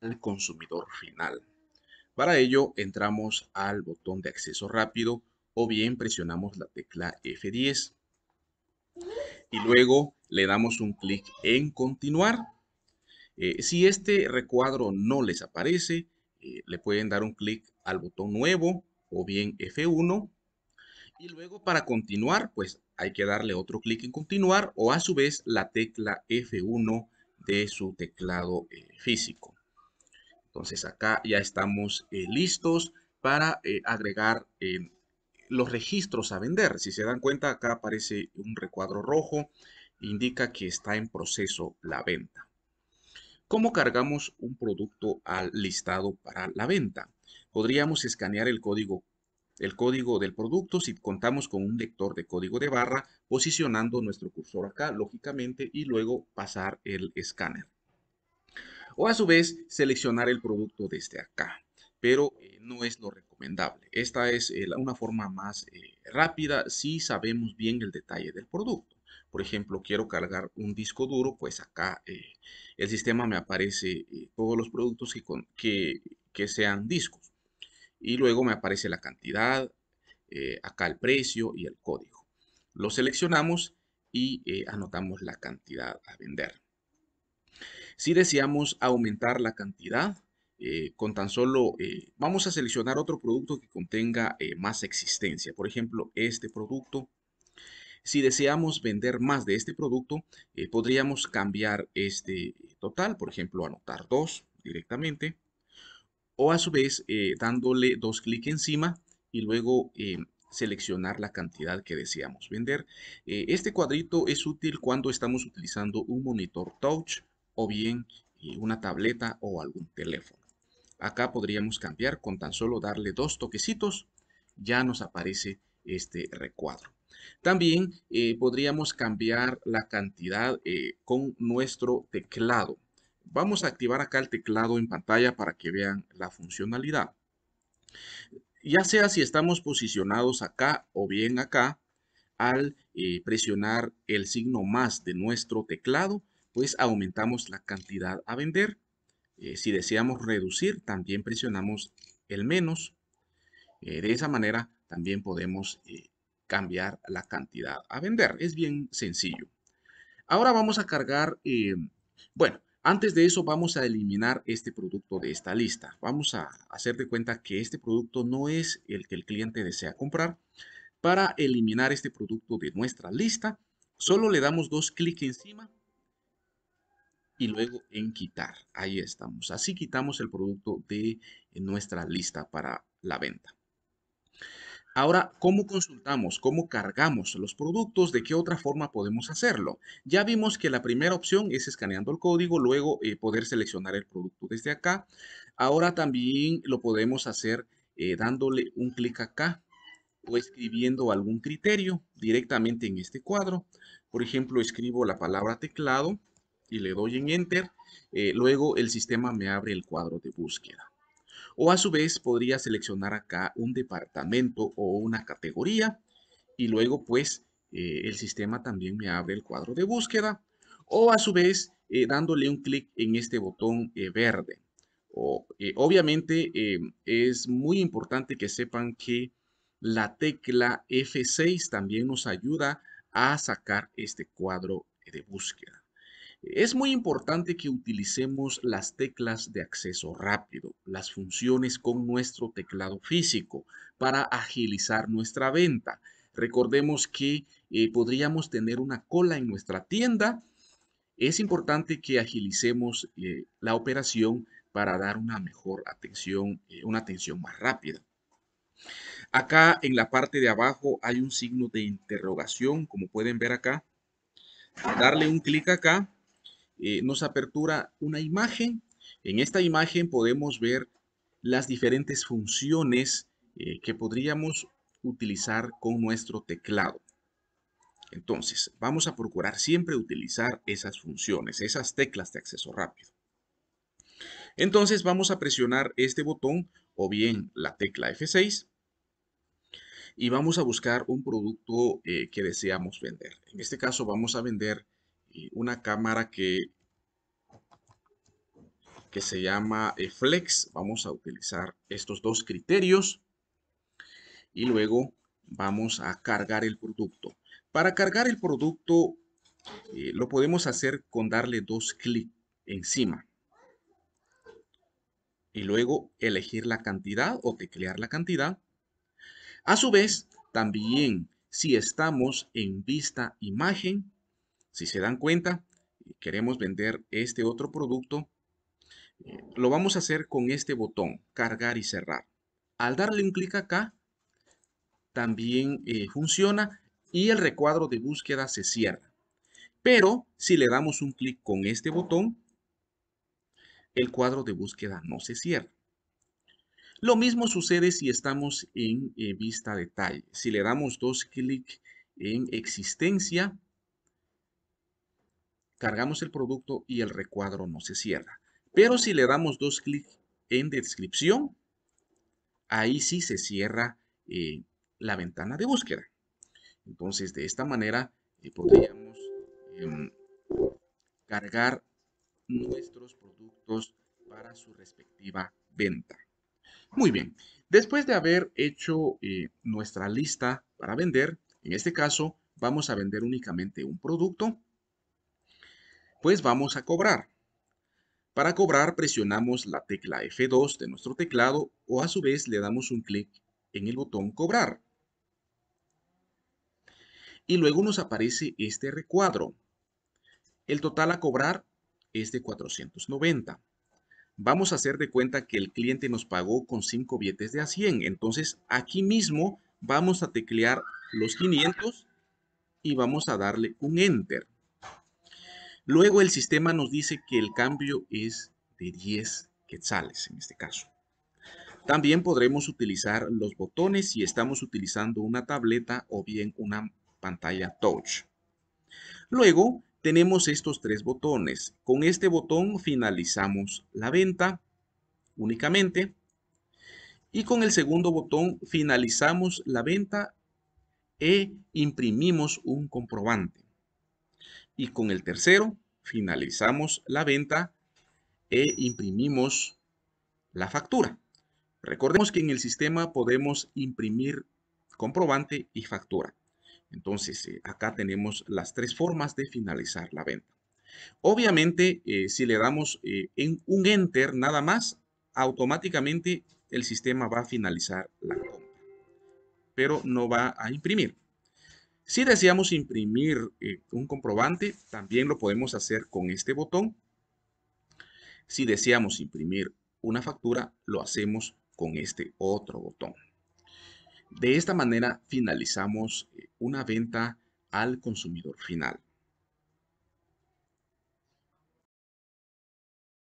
al consumidor final. Para ello entramos al botón de acceso rápido o bien presionamos la tecla F10 y luego le damos un clic en continuar. Eh, si este recuadro no les aparece, eh, le pueden dar un clic al botón nuevo o bien F1 y luego para continuar pues hay que darle otro clic en continuar o a su vez la tecla F1 de su teclado eh, físico. Entonces acá ya estamos eh, listos para eh, agregar eh, los registros a vender. Si se dan cuenta, acá aparece un recuadro rojo, indica que está en proceso la venta. ¿Cómo cargamos un producto al listado para la venta? Podríamos escanear el código el código del producto si contamos con un lector de código de barra, posicionando nuestro cursor acá, lógicamente, y luego pasar el escáner o a su vez seleccionar el producto desde acá, pero eh, no es lo recomendable. Esta es eh, una forma más eh, rápida si sabemos bien el detalle del producto. Por ejemplo, quiero cargar un disco duro, pues acá el sistema me aparece todos los productos que, que, sean discos. Y luego me aparece la cantidad, acá el precio y el código. Lo seleccionamos y anotamos la cantidad a vender. Si deseamos aumentar la cantidad, eh, con tan solo eh, vamos a seleccionar otro producto que contenga eh, más existencia. Por ejemplo, este producto. Si deseamos vender más de este producto, podríamos cambiar este total, por ejemplo, anotar dos directamente. O a su vez, dándole dos clics encima y luego seleccionar la cantidad que deseamos vender. este cuadrito es útil cuando estamos utilizando un monitor touch o bien eh, una tableta o algún teléfono. Acá podríamos cambiar con tan solo darle dos toquecitos, ya nos aparece este recuadro. También eh, podríamos cambiar la cantidad eh, con nuestro teclado. Vamos a activar acá el teclado en pantalla para que vean la funcionalidad. Ya sea si estamos posicionados acá o bien acá, al presionar el signo más de nuestro teclado, pues aumentamos la cantidad a vender. Eh, si deseamos reducir, también presionamos el menos. Eh, de esa manera también podemos eh, cambiar la cantidad a vender. Es bien sencillo. Ahora vamos a cargar, bueno, antes de eso vamos a eliminar este producto de esta lista. Vamos a hacer de cuenta que este producto no es el que el cliente desea comprar. Para eliminar este producto de nuestra lista, solo le damos dos clics encima y luego en quitar. Ahí estamos. Así quitamos el producto de nuestra lista para la venta. Ahora, ¿cómo consultamos? ¿Cómo cargamos los productos? ¿De qué otra forma podemos hacerlo? Ya vimos que la primera opción es escaneando el código, luego eh, poder seleccionar el producto desde acá. Ahora también lo podemos hacer eh, dándole un clic acá o escribiendo algún criterio directamente en este cuadro. Por ejemplo, escribo la palabra teclado y le doy en Enter, eh, luego el sistema me abre el cuadro de búsqueda. O a su vez podría seleccionar acá un departamento o una categoría y luego pues eh, el sistema también me abre el cuadro de búsqueda. O a su vez eh, dándole un clic en este botón verde. O, obviamente em, es muy importante que sepan que la tecla F6 también nos ayuda a sacar este cuadro de búsqueda. Es muy importante que utilicemos las teclas de acceso rápido, las funciones con nuestro teclado físico para agilizar nuestra venta. Recordemos que eh, podríamos tener una cola en nuestra tienda. Es importante que agilicemos eh, la operación para dar una mejor atención, eh, una atención más rápida. Acá en la parte de abajo hay un signo de interrogación, como pueden ver acá. Darle un clic acá eh, nos apertura una imagen. En esta imagen podemos ver las diferentes funciones eh, que podríamos utilizar con nuestro teclado. Entonces, vamos a procurar siempre utilizar esas funciones, esas teclas de acceso rápido. Entonces, vamos a presionar este botón o bien la tecla F6 y vamos a buscar un producto eh, que deseamos vender. En este caso, vamos a vender una cámara que, que se llama eh, Flex. Vamos a utilizar estos dos criterios y luego vamos a cargar el producto. Para cargar el producto eh, lo podemos hacer con darle dos clics encima y luego elegir la cantidad o teclear la cantidad. A su vez, también si estamos en vista imagen, si se dan cuenta, queremos vender este otro producto, eh, lo vamos a hacer con este botón, cargar y cerrar. Al darle un clic acá, también eh, funciona y el recuadro de búsqueda se cierra. Pero si le damos un clic con este botón, el cuadro de búsqueda no se cierra. Lo mismo sucede si estamos en eh, vista detalle. Si le damos dos clics en existencia, cargamos el producto y el recuadro no se cierra. Pero si le damos dos clics en descripción, ahí sí se cierra eh, la ventana de búsqueda. Entonces, de esta manera eh, podríamos em, cargar nuestros productos para su respectiva venta. Muy bien, después de haber hecho eh, nuestra lista para vender, en este caso vamos a vender únicamente un producto pues vamos a cobrar. Para cobrar presionamos la tecla F2 de nuestro teclado o a su vez le damos un clic en el botón cobrar. Y luego nos aparece este recuadro. El total a cobrar es de 490. Vamos a hacer de cuenta que el cliente nos pagó con 5 billetes de a 100. Entonces aquí mismo vamos a teclear los 500 y vamos a darle un Enter. Luego el sistema nos dice que el cambio es de 10 quetzales en este caso. También podremos utilizar los botones si estamos utilizando una tableta o bien una pantalla touch. Luego tenemos estos tres botones. Con este botón finalizamos la venta únicamente. Y con el segundo botón finalizamos la venta e imprimimos un comprobante y con el tercero finalizamos la venta e imprimimos la factura. Recordemos que en el sistema podemos imprimir comprobante y factura. Entonces, eh, acá tenemos las tres formas de finalizar la venta. Obviamente, eh, si le damos eh, en un Enter nada más, automáticamente el sistema va a finalizar la compra, pero no va a imprimir. Si deseamos imprimir eh, un comprobante, también lo podemos hacer con este botón. Si deseamos imprimir una factura, lo hacemos con este otro botón. De esta manera finalizamos eh, una venta al consumidor final.